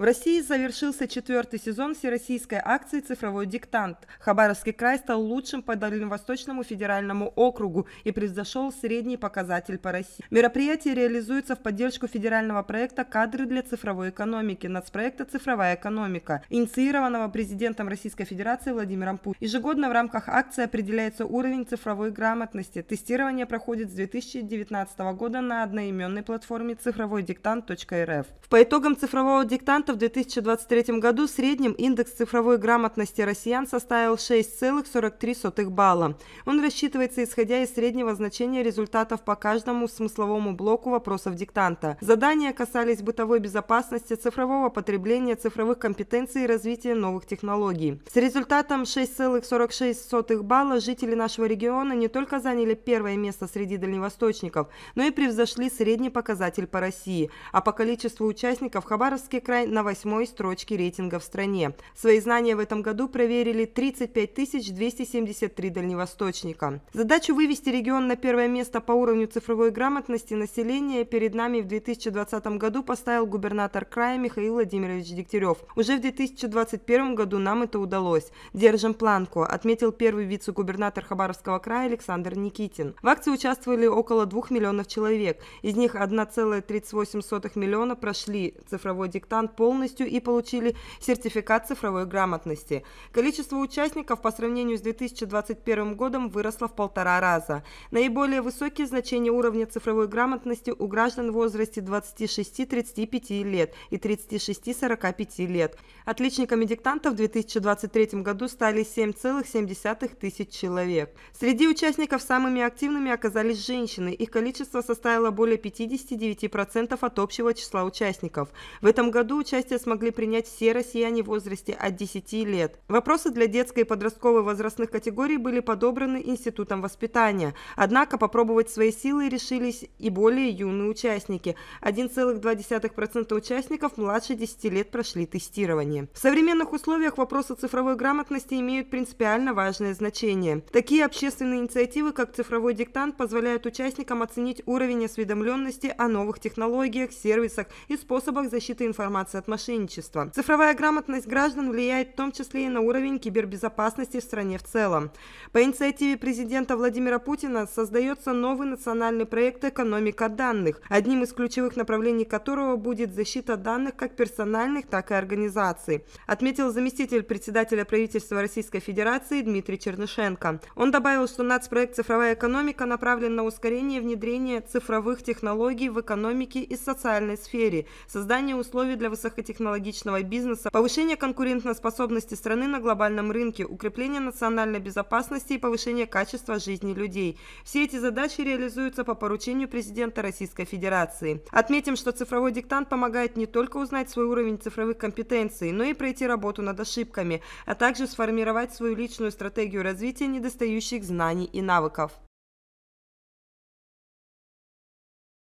В России завершился четвертый сезон всероссийской акции «Цифровой диктант». Хабаровский край стал лучшим по Дальневосточному федеральному округу и превзошел средний показатель по России. Мероприятие реализуется в поддержку федерального проекта «Кадры для цифровой экономики» нацпроекта «Цифровая экономика», инициированного президентом Российской Федерации Владимиром Путиным. Ежегодно в рамках акции определяется уровень цифровой грамотности. Тестирование проходит с 2019 года на одноименной платформе «Цифровой цифровойдиктант.рф. По итогам цифрового диктанта в 2023 году в среднем индекс цифровой грамотности россиян составил 6,43 балла. Он рассчитывается исходя из среднего значения результатов по каждому смысловому блоку вопросов диктанта. Задания касались бытовой безопасности, цифрового потребления, цифровых компетенций и развития новых технологий. С результатом 6,46 балла жители нашего региона не только заняли первое место среди дальневосточников, но и превзошли средний показатель по России. А по количеству участников Хабаровский край на на восьмой строчке рейтинга в стране. Свои знания в этом году проверили 35 273 дальневосточника. Задачу вывести регион на первое место по уровню цифровой грамотности населения перед нами в 2020 году поставил губернатор края Михаил Владимирович Дегтярев. Уже в 2021 году нам это удалось. Держим планку, отметил первый вице-губернатор Хабаровского края Александр Никитин. В акции участвовали около 2 миллионов человек. Из них 1,38 миллиона прошли цифровой диктант полностью и получили сертификат цифровой грамотности. Количество участников по сравнению с 2021 годом выросло в полтора раза. Наиболее высокие значения уровня цифровой грамотности у граждан в возрасте 26-35 лет и 36-45 лет. Отличниками диктантов в 2023 году стали 7,7 тысяч человек. Среди участников самыми активными оказались женщины. Их количество составило более 59% от общего числа участников. В этом году участие смогли принять все россияне в возрасте от 10 лет. Вопросы для детской и подростковой возрастных категорий были подобраны Институтом воспитания. Однако попробовать свои силы решились и более юные участники. 1,2% участников младше 10 лет прошли тестирование. В современных условиях вопросы цифровой грамотности имеют принципиально важное значение. Такие общественные инициативы, как цифровой диктант, позволяют участникам оценить уровень осведомленности о новых технологиях, сервисах и способах защиты информации от мошенничества. Цифровая грамотность граждан влияет в том числе и на уровень кибербезопасности в стране в целом. По инициативе президента Владимира Путина создается новый национальный проект «Экономика данных», одним из ключевых направлений которого будет защита данных как персональных, так и организаций, отметил заместитель председателя правительства Российской Федерации Дмитрий Чернышенко. Он добавил, что нацпроект «Цифровая экономика» направлен на ускорение внедрения цифровых технологий в экономике и социальной сфере, создание условий для высокого ресурсах технологичного бизнеса, повышение конкурентоспособности страны на глобальном рынке, укрепление национальной безопасности и повышение качества жизни людей. Все эти задачи реализуются по поручению президента Российской Федерации. Отметим, что цифровой диктант помогает не только узнать свой уровень цифровых компетенций, но и пройти работу над ошибками, а также сформировать свою личную стратегию развития недостающих знаний и навыков.